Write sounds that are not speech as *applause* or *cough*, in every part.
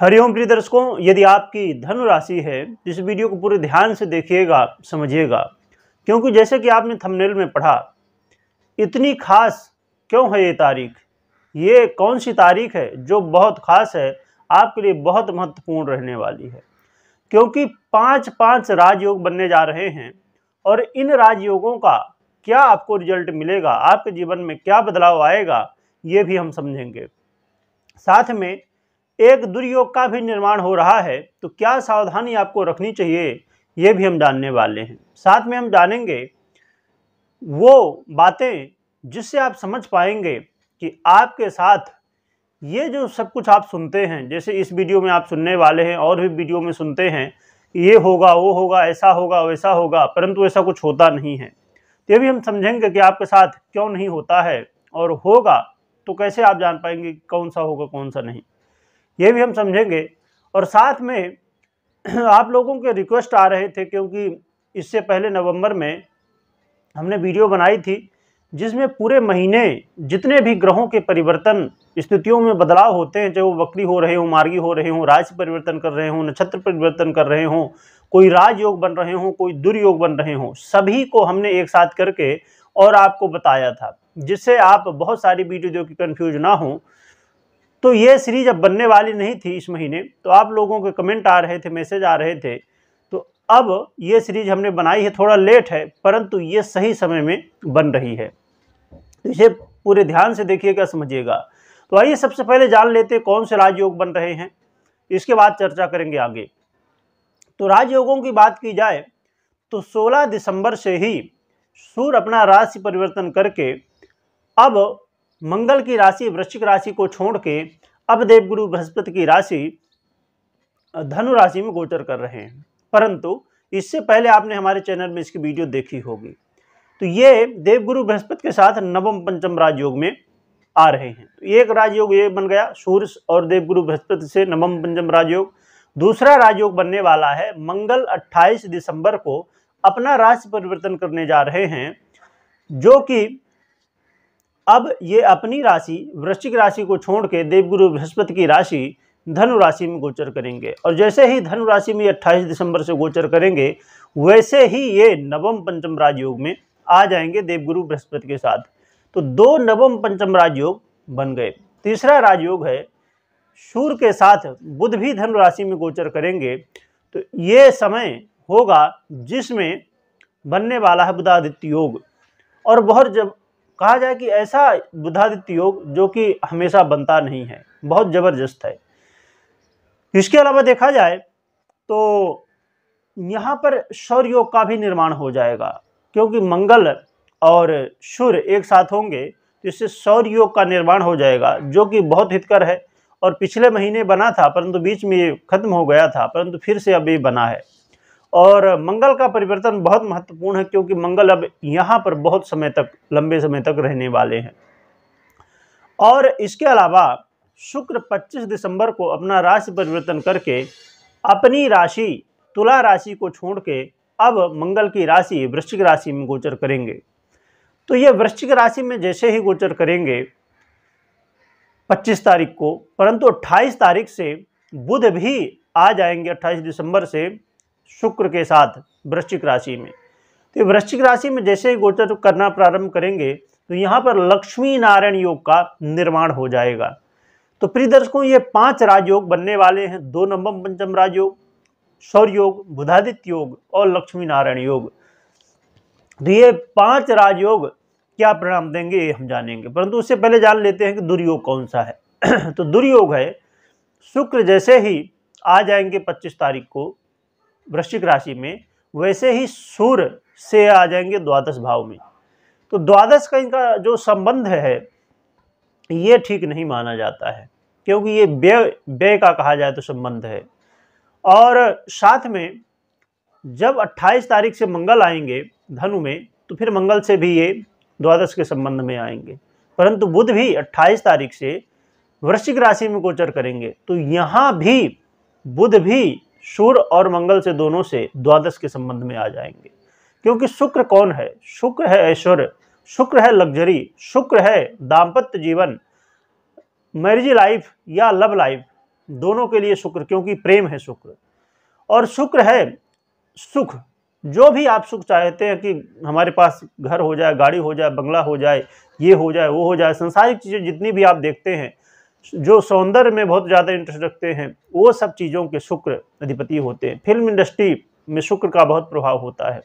हरिओम प्रिय दर्शकों यदि आपकी धनु राशि है तो इस वीडियो को पूरे ध्यान से देखिएगा समझिएगा क्योंकि जैसे कि आपने थंबनेल में पढ़ा इतनी खास क्यों है ये तारीख ये कौन सी तारीख है जो बहुत खास है आपके लिए बहुत महत्वपूर्ण रहने वाली है क्योंकि पांच पांच राजयोग बनने जा रहे हैं और इन राजयोगों का क्या आपको रिजल्ट मिलेगा आपके जीवन में क्या बदलाव आएगा ये भी हम समझेंगे साथ में एक दुर्योग का भी निर्माण हो रहा है तो क्या सावधानी आपको रखनी चाहिए ये भी हम जानने वाले हैं साथ में हम जानेंगे वो बातें जिससे आप समझ पाएंगे कि आपके साथ ये जो सब कुछ आप सुनते हैं जैसे इस वीडियो में आप सुनने वाले हैं और भी वीडियो में सुनते हैं ये होगा वो होगा ऐसा होगा वैसा होगा परंतु ऐसा कुछ होता नहीं है तो ये भी हम समझेंगे कि आपके साथ क्यों नहीं होता है और होगा तो कैसे आप जान पाएंगे कौन सा होगा कौन सा नहीं ये भी हम समझेंगे और साथ में *clears throat* आप लोगों के रिक्वेस्ट आ रहे थे क्योंकि इससे पहले नवंबर में हमने वीडियो बनाई थी जिसमें पूरे महीने जितने भी ग्रहों के परिवर्तन स्थितियों में बदलाव होते हैं चाहे वो वक्री हो रहे हों मार्गी हो रहे हों राशि परिवर्तन कर रहे हों नक्षत्र परिवर्तन कर रहे हों कोई राजयोग बन रहे हों कोई दुर्योग बन रहे हों सभी को हमने एक साथ करके और आपको बताया था जिससे आप बहुत सारी वीडियो जो कि कन्फ्यूज ना हो तो ये सीरीज अब बनने वाली नहीं थी इस महीने तो आप लोगों के कमेंट आ रहे थे मैसेज आ रहे थे तो अब ये सीरीज हमने बनाई है थोड़ा लेट है परंतु ये सही समय में बन रही है तो इसे पूरे ध्यान से देखिएगा समझिएगा तो आइए सबसे पहले जान लेते कौन से राजयोग बन रहे हैं इसके बाद चर्चा करेंगे आगे तो राजयोगों की बात की जाए तो 16 दिसंबर से ही सूर्य अपना राशि परिवर्तन करके अब मंगल की राशि वृश्चिक राशि को छोड़ के अब देवगुरु बृहस्पति की राशि धनु राशि में गोचर कर रहे हैं परंतु इससे पहले आपने हमारे चैनल में इसकी वीडियो देखी होगी तो ये देवगुरु बृहस्पति के साथ नवम पंचम राजयोग में आ रहे हैं तो एक राजयोग ये बन गया सूर्य और देवगुरु बृहस्पति से नवम पंचम राजयोग दूसरा राजयोग बनने वाला है मंगल 28 दिसंबर को अपना राशि परिवर्तन करने जा रहे हैं जो कि अब ये अपनी राशि वृश्चिक राशि को छोड़ के देवगुरु बृहस्पति की राशि धनु राशि में गोचर करेंगे और जैसे ही धनु राशि में 28 दिसंबर से गोचर करेंगे वैसे ही ये नवम पंचम राजयोग में आ जाएंगे देवगुरु बृहस्पति के साथ तो दो नवम पंचम राजयोग बन गए तीसरा राजयोग है सूर्य के साथ बुध भी धनु राशि में गोचर करेंगे तो ये समय होगा जिसमें बनने वाला है बुधादित्य योग और बहुत जब कहा जाए कि ऐसा बुधादित्य योग जो कि हमेशा बनता नहीं है बहुत ज़बरदस्त है इसके अलावा देखा जाए तो यहाँ पर सौर योग का भी निर्माण हो जाएगा क्योंकि मंगल और सूर्य एक साथ होंगे तो इससे सौर योग का निर्माण हो जाएगा जो कि बहुत हितकर है और पिछले महीने बना था परंतु बीच में खत्म हो गया था परंतु फिर से अब ये बना है और मंगल का परिवर्तन बहुत महत्वपूर्ण है क्योंकि मंगल अब यहाँ पर बहुत समय तक लंबे समय तक रहने वाले हैं और इसके अलावा शुक्र 25 दिसंबर को अपना राशि परिवर्तन करके अपनी राशि तुला राशि को छोड़ के अब मंगल की राशि वृश्चिक राशि में गोचर करेंगे तो ये वृश्चिक राशि में जैसे ही गोचर करेंगे 25 तारीख को परंतु 28 तारीख से बुध भी आ जाएंगे 28 दिसंबर से शुक्र के साथ वृश्चिक राशि में तो वृश्चिक राशि में जैसे ही गोचर करना प्रारंभ करेंगे तो यहाँ पर लक्ष्मी नारायण योग का निर्माण हो जाएगा तो प्रिय दर्शकों ये पांच राजयोग बनने वाले हैं दो नंबर पंचम राजयोग सौर योग बुधादित्य योग और लक्ष्मी नारायण योग तो ये पांच राजयोग क्या परिणाम देंगे ये हम जानेंगे परंतु उससे पहले जान लेते हैं कि दुर्योग कौन सा है *clears throat* तो दुर्योग है शुक्र जैसे ही आ जाएंगे 25 तारीख को वृश्चिक राशि में वैसे ही सूर्य से आ जाएंगे द्वादश भाव में तो द्वादश का इनका जो संबंध है ये ठीक नहीं माना जाता है क्योंकि ये व्यय व्यय का कहा जाए तो संबंध है और साथ में जब 28 तारीख से मंगल आएंगे धनु में तो फिर मंगल से भी ये द्वादश के संबंध में आएंगे परंतु बुध भी 28 तारीख से वृश्चिक राशि में गोचर करेंगे तो यहाँ भी बुध भी शुर और मंगल से दोनों से द्वादश के संबंध में आ जाएंगे क्योंकि शुक्र कौन है शुक्र है ऐश्वर्य शुक्र है लग्जरी शुक्र है दाम्पत्य जीवन मैरिज लाइफ या लव लाइफ दोनों के लिए शुक्र क्योंकि प्रेम है शुक्र और शुक्र है सुख जो भी आप सुख चाहते हैं कि हमारे पास घर हो जाए गाड़ी हो जाए बंगला हो जाए ये हो जाए वो हो जाए संसारिक चीज़ें जितनी भी आप देखते हैं जो सौंदर्य में बहुत ज़्यादा इंटरेस्ट रखते हैं वो सब चीज़ों के शुक्र अधिपति होते हैं फिल्म इंडस्ट्री में शुक्र का बहुत प्रभाव होता है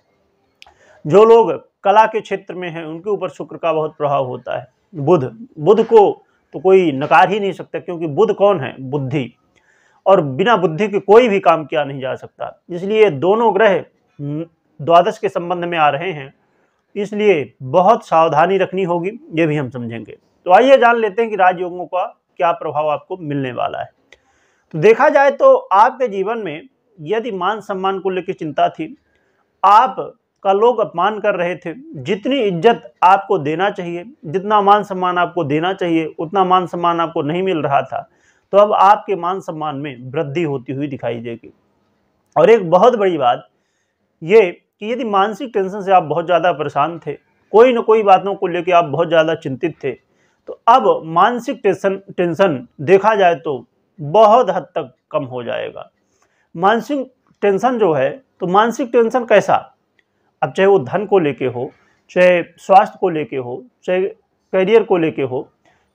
जो लोग कला के क्षेत्र में हैं उनके ऊपर शुक्र का बहुत प्रभाव होता है बुध बुध को तो कोई नकार ही नहीं सकता क्योंकि बुध कौन है बुद्धि और बिना बुद्धि के कोई भी काम किया नहीं जा सकता इसलिए दोनों ग्रह द्वादश के संबंध में आ रहे हैं इसलिए बहुत सावधानी रखनी होगी ये भी हम समझेंगे तो आइए जान लेते हैं कि राजयोगों का क्या प्रभाव आपको मिलने वाला है तो देखा जाए तो आपके जीवन में यदि मान सम्मान को लेकर चिंता थी आप का लोग अपमान कर रहे थे जितनी इज्जत आपको देना चाहिए जितना मान सम्मान आपको देना चाहिए उतना मान सम्मान आपको नहीं मिल रहा था तो अब आपके मान सम्मान में वृद्धि होती हुई दिखाई देगी और एक बहुत बड़ी बात ये कि यदि मानसिक टेंशन से आप बहुत ज़्यादा परेशान थे कोई ना कोई बातों को लेकर आप बहुत ज़्यादा चिंतित थे तो अब मानसिक टेंशन टेंशन देखा जाए तो बहुत हद तक कम हो जाएगा मानसिक टेंशन जो है तो मानसिक टेंशन कैसा अब चाहे वो धन को लेके हो चाहे स्वास्थ्य को लेके हो चाहे करियर को लेके हो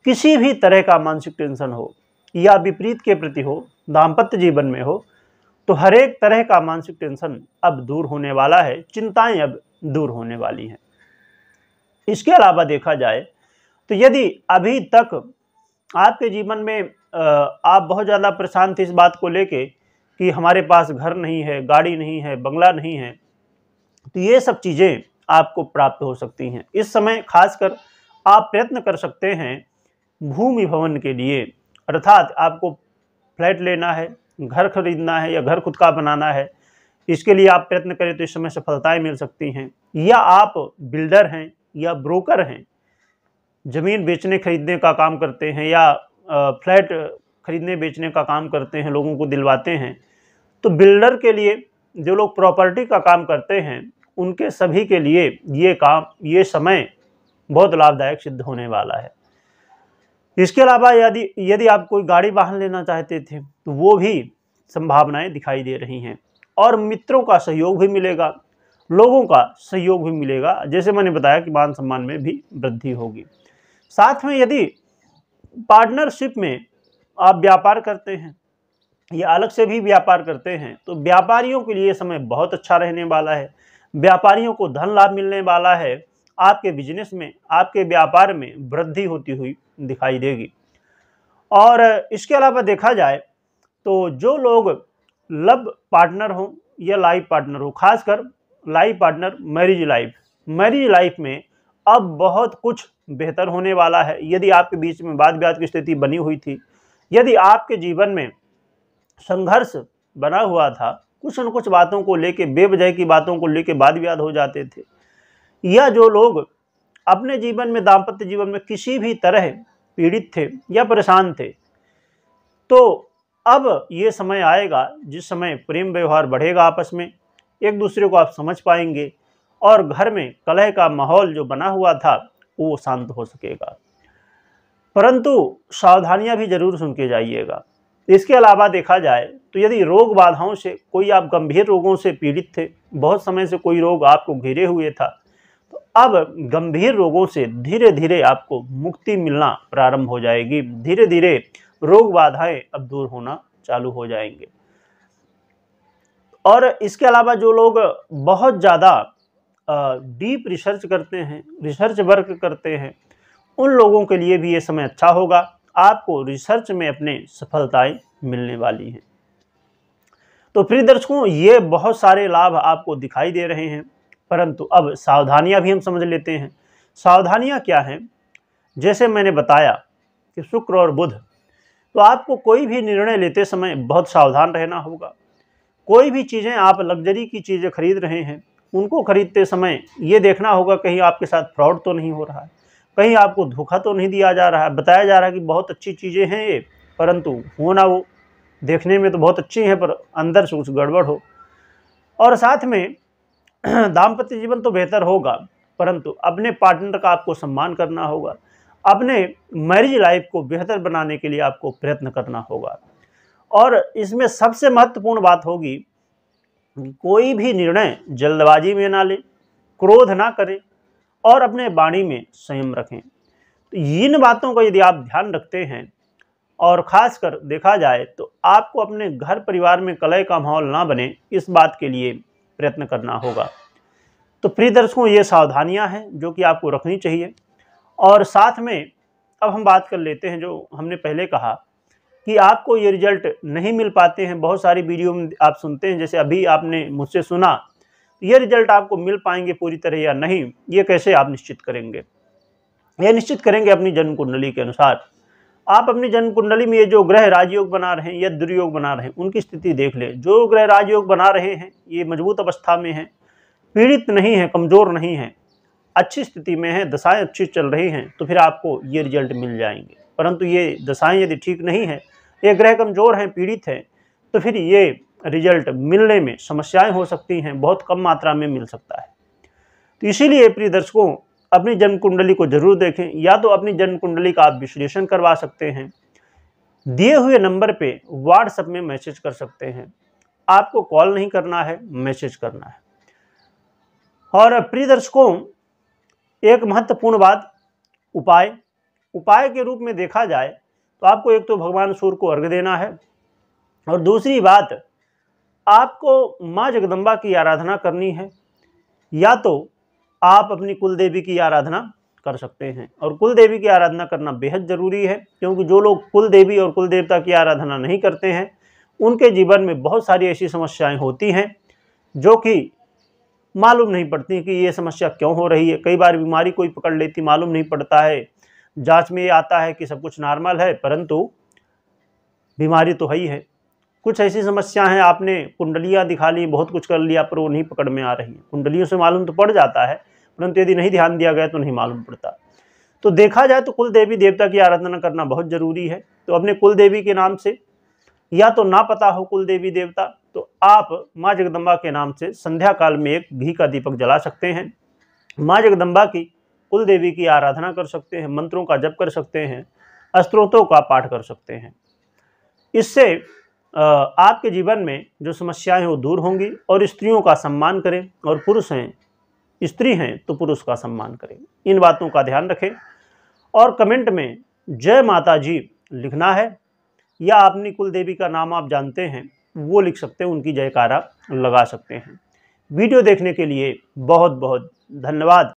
किसी भी तरह का मानसिक टेंशन हो या विपरीत के प्रति हो दाम्पत्य जीवन में हो तो हर एक तरह का मानसिक टेंशन अब दूर होने वाला है चिंताएं अब दूर होने वाली हैं इसके अलावा देखा जाए तो यदि अभी तक आपके जीवन में आप बहुत ज़्यादा परेशान थे इस बात को लेके कि हमारे पास घर नहीं है गाड़ी नहीं है बंगला नहीं है तो ये सब चीज़ें आपको प्राप्त हो सकती हैं इस समय खासकर आप प्रयत्न कर सकते हैं भूमि भवन के लिए अर्थात आपको फ्लैट लेना है घर खरीदना है या घर खुद का बनाना है इसके लिए आप प्रयत्न करें तो इस समय सफलताएँ मिल सकती हैं या आप बिल्डर हैं या ब्रोकर हैं ज़मीन बेचने खरीदने का काम करते हैं या फ्लैट खरीदने बेचने का काम करते हैं लोगों को दिलवाते हैं तो बिल्डर के लिए जो लोग प्रॉपर्टी का काम करते हैं उनके सभी के लिए ये काम ये समय बहुत लाभदायक सिद्ध होने वाला है इसके अलावा यदि यदि आप कोई गाड़ी वाहन लेना चाहते थे तो वो भी संभावनाएं दिखाई दे रही हैं और मित्रों का सहयोग भी मिलेगा लोगों का सहयोग भी मिलेगा जैसे मैंने बताया कि मान सम्मान में भी वृद्धि होगी साथ में यदि पार्टनरशिप में आप व्यापार करते हैं या अलग से भी व्यापार करते हैं तो व्यापारियों के लिए समय बहुत अच्छा रहने वाला है व्यापारियों को धन लाभ मिलने वाला है आपके बिजनेस में आपके व्यापार में वृद्धि होती हुई दिखाई देगी और इसके अलावा देखा जाए तो जो लोग लव पार्टनर हो या लाइफ पार्टनर हो खासकर life partner marriage life marriage life में अब बहुत कुछ बेहतर होने वाला है यदि आपके बीच में वाद विवाद की स्थिति बनी हुई थी यदि आपके जीवन में संघर्ष बना हुआ था कुछ न कुछ बातों को लेके बेबजह की बातों को लेके वाद विवाद हो जाते थे या जो लोग अपने जीवन में दाम्पत्य जीवन में किसी भी तरह पीड़ित थे या परेशान थे तो अब ये समय आएगा जिस समय प्रेम व्यवहार बढ़ेगा आपस में एक दूसरे को आप समझ पाएंगे और घर में कलह का माहौल जो बना हुआ था वो शांत हो सकेगा परंतु सावधानियां भी जरूर सुन के जाइएगा इसके अलावा देखा जाए तो यदि रोग बाधाओं से कोई आप गंभीर रोगों से पीड़ित थे बहुत समय से कोई रोग आपको घिरे हुए था तो अब गंभीर रोगों से धीरे धीरे आपको मुक्ति मिलना प्रारंभ हो जाएगी धीरे धीरे रोग बाधाएं अब दूर होना चालू हो जाएंगे और इसके अलावा जो लोग बहुत ज़्यादा डीप रिसर्च करते हैं रिसर्च वर्क करते हैं उन लोगों के लिए भी ये समय अच्छा होगा आपको रिसर्च में अपने सफलताएं मिलने वाली हैं तो प्रिय दर्शकों ये बहुत सारे लाभ आपको दिखाई दे रहे हैं परंतु अब सावधानियां भी हम समझ लेते हैं सावधानियां क्या हैं जैसे मैंने बताया कि शुक्र और बुध तो आपको कोई भी निर्णय लेते समय बहुत सावधान रहना होगा कोई भी चीज़ें आप लग्जरी की चीज़ें खरीद रहे हैं उनको खरीदते समय ये देखना होगा कहीं आपके साथ फ्रॉड तो नहीं हो रहा है कहीं आपको धोखा तो नहीं दिया जा रहा है बताया जा रहा है कि बहुत अच्छी चीज़ें हैं ये परंतु हो ना वो देखने में तो बहुत अच्छी हैं पर अंदर से कुछ गड़बड़ हो और साथ में *clears throat* दाम्पत्य जीवन तो बेहतर होगा परंतु अपने पार्टनर का आपको सम्मान करना होगा अपने मैरिज लाइफ को बेहतर बनाने के लिए आपको प्रयत्न करना होगा और इसमें सबसे महत्वपूर्ण बात होगी कोई भी निर्णय जल्दबाजी में ना लें क्रोध ना करें और अपने वाणी में संयम रखें तो इन बातों का यदि आप ध्यान रखते हैं और ख़ासकर देखा जाए तो आपको अपने घर परिवार में कलय का माहौल ना बने इस बात के लिए प्रयत्न करना होगा तो प्रिय दर्शकों ये सावधानियां हैं जो कि आपको रखनी चाहिए और साथ में अब हम बात कर लेते हैं जो हमने पहले कहा कि आपको ये रिजल्ट नहीं मिल पाते हैं बहुत सारी वीडियो में आप सुनते हैं जैसे अभी आपने मुझसे सुना ये रिजल्ट आपको मिल पाएंगे पूरी तरह या नहीं ये कैसे आप निश्चित करेंगे यह निश्चित करेंगे अपनी जन्म कुंडली के अनुसार आप अपनी जन्म कुंडली में ये जो ग्रह राजयोग बना रहे हैं या दुर्योग बना रहे हैं उनकी स्थिति देख लें जो ग्रह राजयोग बना रहे हैं ये मजबूत अवस्था में हैं पीड़ित नहीं है कमज़ोर नहीं है अच्छी स्थिति में है दशाएं अच्छी चल रही हैं तो फिर आपको ये रिजल्ट मिल जाएंगे परंतु ये दशाएं यदि ठीक नहीं है ये ग्रह कमज़ोर हैं पीड़ित हैं तो फिर ये रिजल्ट मिलने में समस्याएं हो सकती हैं बहुत कम मात्रा में मिल सकता है तो इसीलिए प्रिय दर्शकों अपनी जन्म कुंडली को जरूर देखें या तो अपनी जन्म कुंडली का आप विश्लेषण करवा सकते हैं दिए हुए नंबर पे व्हाट्सएप में मैसेज कर सकते हैं आपको कॉल नहीं करना है मैसेज करना है और प्रिय दर्शकों एक महत्वपूर्ण बात उपाय उपाय के रूप में देखा जाए तो आपको एक तो भगवान सूर्य को अर्घ देना है और दूसरी बात आपको माँ जगदम्बा की आराधना करनी है या तो आप अपनी कुल देवी की आराधना कर सकते हैं और कुल देवी की आराधना करना बेहद ज़रूरी है क्योंकि जो लोग कुल देवी और कुल देवता की आराधना नहीं करते हैं उनके जीवन में बहुत सारी ऐसी समस्याएं होती हैं जो कि मालूम नहीं पड़ती कि ये समस्या क्यों हो रही है कई बार बीमारी कोई पकड़ लेती मालूम नहीं पड़ता है जांच में ये आता है कि सब कुछ नॉर्मल है परंतु बीमारी तो है ही है कुछ ऐसी समस्या हैं आपने कुंडलियाँ दिखा ली बहुत कुछ कर लिया पर वो नहीं पकड़ में आ रही हैं कुंडलियों से मालूम तो पड़ जाता है परंतु यदि नहीं ध्यान दिया गया तो नहीं मालूम पड़ता तो देखा जाए तो कुल देवी देवता की आराधना करना बहुत ज़रूरी है तो अपने कुल देवी के नाम से या तो ना पता हो कुल देवी देवता तो आप माँ जगदम्बा के नाम से संध्या काल में एक घी का दीपक जला सकते हैं माँ जगदम्बा की कुल देवी की आराधना कर सकते हैं मंत्रों का जप कर सकते हैं स्त्रोतों का पाठ कर सकते हैं इससे आपके जीवन में जो समस्याएं वो दूर होंगी और स्त्रियों का सम्मान करें और पुरुष हैं स्त्री हैं तो पुरुष का सम्मान करें इन बातों का ध्यान रखें और कमेंट में जय माता जी लिखना है या अपनी कुल देवी का नाम आप जानते हैं वो लिख सकते हैं उनकी जयकारा लगा सकते हैं वीडियो देखने के लिए बहुत बहुत धन्यवाद